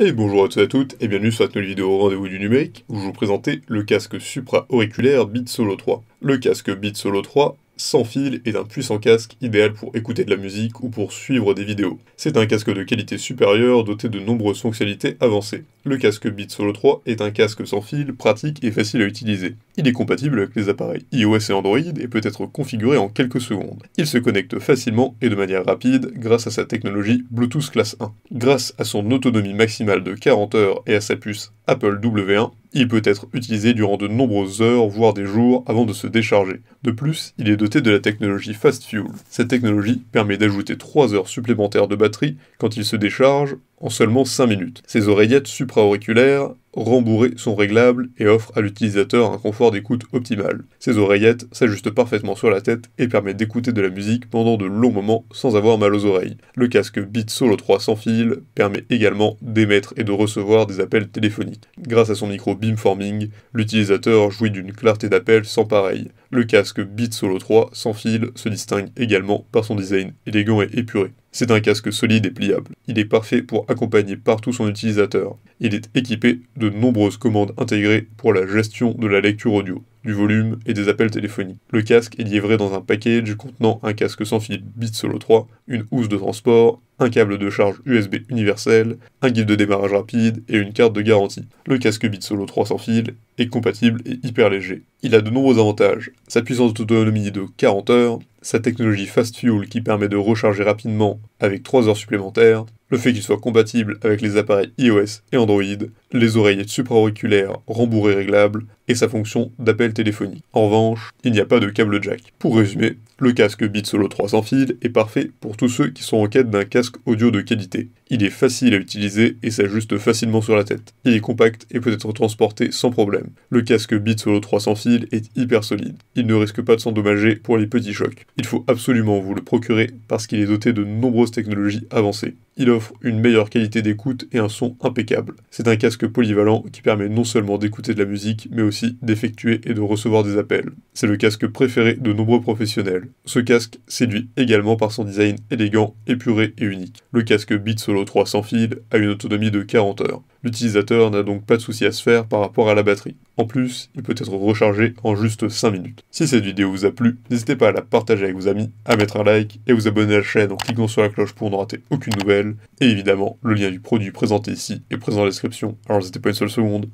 Et bonjour à tous et à toutes, et bienvenue sur cette nouvelle vidéo au rendez-vous du numérique, où je vous présenter le casque supra-auriculaire Beat Solo 3. Le casque Beat Solo 3 sans fil est un puissant casque idéal pour écouter de la musique ou pour suivre des vidéos. C'est un casque de qualité supérieure doté de nombreuses fonctionnalités avancées le casque Beats Solo 3 est un casque sans fil, pratique et facile à utiliser. Il est compatible avec les appareils iOS et Android et peut être configuré en quelques secondes. Il se connecte facilement et de manière rapide grâce à sa technologie Bluetooth classe 1. Grâce à son autonomie maximale de 40 heures et à sa puce Apple W1, il peut être utilisé durant de nombreuses heures, voire des jours, avant de se décharger. De plus, il est doté de la technologie Fast Fuel. Cette technologie permet d'ajouter 3 heures supplémentaires de batterie quand il se décharge en seulement 5 minutes. Ces oreillettes supra-auriculaires rembourrées sont réglables et offrent à l'utilisateur un confort d'écoute optimal. Ces oreillettes s'ajustent parfaitement sur la tête et permettent d'écouter de la musique pendant de longs moments sans avoir mal aux oreilles. Le casque Beat Solo 3 sans fil permet également d'émettre et de recevoir des appels téléphoniques. Grâce à son micro beamforming, l'utilisateur jouit d'une clarté d'appel sans pareil. Le casque Beat Solo 3 sans fil se distingue également par son design élégant et épuré. C'est un casque solide et pliable. Il est parfait pour accompagner partout son utilisateur. Il est équipé de nombreuses commandes intégrées pour la gestion de la lecture audio, du volume et des appels téléphoniques. Le casque est livré dans un package contenant un casque sans fil Beats Solo 3, une housse de transport, un câble de charge USB universel, un guide de démarrage rapide et une carte de garantie. Le casque Bit Solo 3 sans fil est compatible et hyper léger. Il a de nombreux avantages. Sa puissance d'autonomie de 40 heures, sa technologie Fast Fuel qui permet de recharger rapidement avec 3 heures supplémentaires le fait qu'il soit compatible avec les appareils iOS et Android, les oreillettes auriculaires rembourrées réglables et sa fonction d'appel téléphonique. En revanche, il n'y a pas de câble jack. Pour résumer, le casque Beats Solo fil est parfait pour tous ceux qui sont en quête d'un casque audio de qualité. Il est facile à utiliser et s'ajuste facilement sur la tête. Il est compact et peut être transporté sans problème. Le casque Beats Solo fil est hyper solide. Il ne risque pas de s'endommager pour les petits chocs. Il faut absolument vous le procurer parce qu'il est doté de nombreuses technologies avancées il offre une meilleure qualité d'écoute et un son impeccable. C'est un casque polyvalent qui permet non seulement d'écouter de la musique, mais aussi d'effectuer et de recevoir des appels. C'est le casque préféré de nombreux professionnels. Ce casque séduit également par son design élégant, épuré et unique. Le casque Beat Solo 3 sans fil a une autonomie de 40 heures. L'utilisateur n'a donc pas de souci à se faire par rapport à la batterie. En plus, il peut être rechargé en juste 5 minutes. Si cette vidéo vous a plu, n'hésitez pas à la partager avec vos amis, à mettre un like et vous abonner à la chaîne en cliquant sur la cloche pour ne rater aucune nouvelle. Et évidemment, le lien du produit présenté ici est présent dans la description, alors n'hésitez pas une seule seconde